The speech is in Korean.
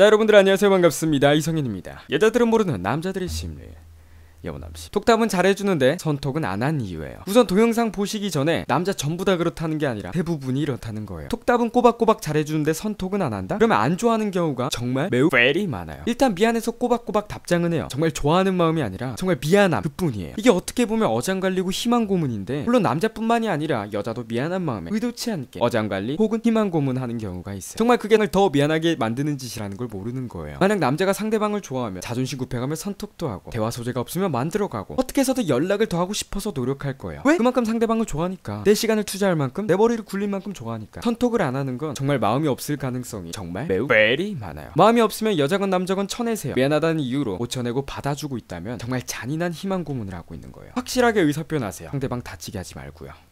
자 여러분들 안녕하세요 반갑습니다 이성현입니다 여자들은 모르는 남자들의 심리 여우남씨 톡담은 잘해주는데 선톡은 안 한 이유예요 우선 동영상 보시기 전에 남자 전부 다 그렇다는 게 아니라 대부분이 이렇다는 거예요 톡담은 꼬박꼬박 잘해주는데 선톡은 안 한다? 그러면 안 좋아하는 경우가 정말 매우 very 많아요 일단 미안해서 꼬박꼬박 답장은 해요 정말 좋아하는 마음이 아니라 정말 미안함 그뿐이에요 이게 어떻게 보면 어장관리고 희망고문인데 물론 남자뿐만이 아니라 여자도 미안한 마음에 의도치 않게 어장관리 혹은 희망고문하는 경우가 있어요 정말 그게 더 미안하게 만드는 짓이라는 걸 모르는 거예요 만약 남자가 상대방을 좋아하면 자존심 굽혀가며 선톡도 하고 대화 소재가 없으면 만들어가고 어떻게 해서든 연락을 더 하고 싶어서 노력할 거예요 왜? 그만큼 상대방을 좋아하니까 내 시간을 투자할 만큼 내 머리를 굴릴 만큼 좋아하니까 선톡을 안 하는 건 정말 마음이 없을 가능성이 정말 매우 베리 많아요 마음이 없으면 여자건 남자건 쳐내세요 미안하다는 이유로 못 쳐내고 받아주고 있다면 정말 잔인한 희망 고문을 하고 있는 거예요 확실하게 의사표현하세요 상대방 다치게 하지 말고요